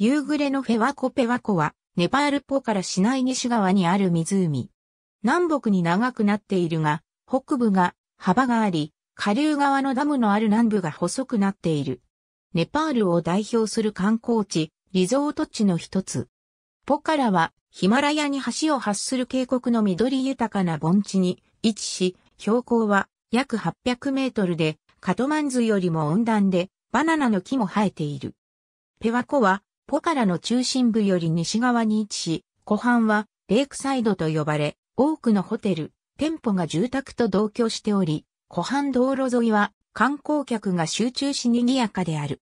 夕暮れのフェワコペワコは、ネパールポから市内西側にある湖。南北に長くなっているが、北部が幅があり、下流側のダムのある南部が細くなっている。ネパールを代表する観光地、リゾート地の一つ。ポカラはヒマラヤに橋を発する渓谷の緑豊かな盆地に位置し、標高は約800メートルで、カトマンズよりも温暖で、バナナの木も生えている。ペワコはポカラの中心部より西側に位置し、湖畔はレイクサイドと呼ばれ、多くのホテル、店舗が住宅と同居しており、湖畔道路沿いは観光客が集中し賑やかである。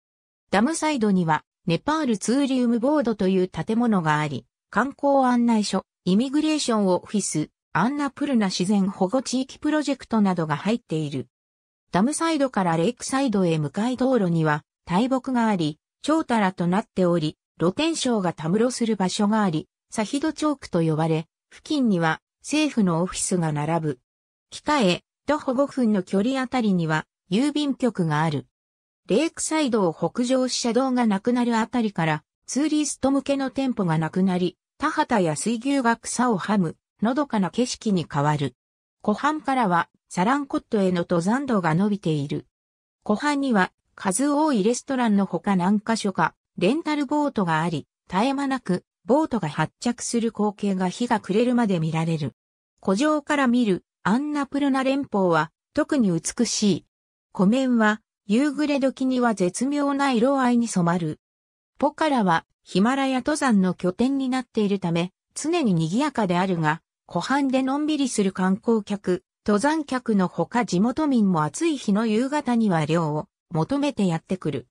ダムサイドにはネパールツーリウムボードという建物があり、観光案内所、イミグレーションオフィス、アンナプルナ自然保護地域プロジェクトなどが入っている。ダムサイドからレイクサイドへ向かい道路には大木があり、長たらとなっており、露天商がたむろする場所があり、サヒドチョークと呼ばれ、付近には政府のオフィスが並ぶ。北へ、徒歩5分の距離あたりには郵便局がある。レイクサイドを北上し車道がなくなるあたりから、ツーリスト向けの店舗がなくなり、田畑や水牛が草をはむ、のどかな景色に変わる。湖畔からは、サランコットへの登山道が伸びている。湖畔には、数多いレストランのほか何箇所か、レンタルボートがあり、絶え間なく、ボートが発着する光景が日が暮れるまで見られる。古城から見るアンナプルナ連邦は特に美しい。湖面は夕暮れ時には絶妙な色合いに染まる。ポカラはヒマラヤ登山の拠点になっているため常に賑やかであるが、湖畔でのんびりする観光客、登山客のほか地元民も暑い日の夕方には漁を求めてやってくる。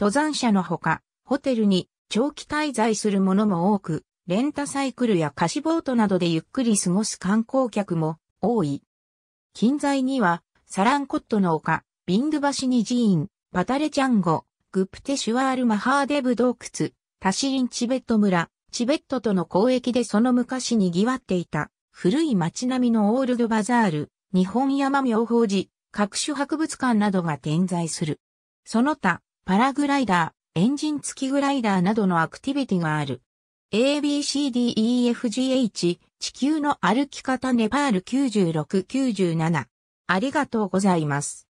登山者のほか、ホテルに長期滞在する者も多く、レンタサイクルや貸しボートなどでゆっくり過ごす観光客も多い。近在には、サランコットの丘、ビングゥ橋に寺院、バタレチャンゴ、グプテシュワールマハーデブ洞窟、タシリンチベット村、チベットとの交易でその昔にぎわっていた、古い街並みのオールドバザール、日本山妙法寺、各種博物館などが点在する。その他、パラグライダー、エンジン付きグライダーなどのアクティビティがある。ABCDEFGH 地球の歩き方ネパール9697ありがとうございます。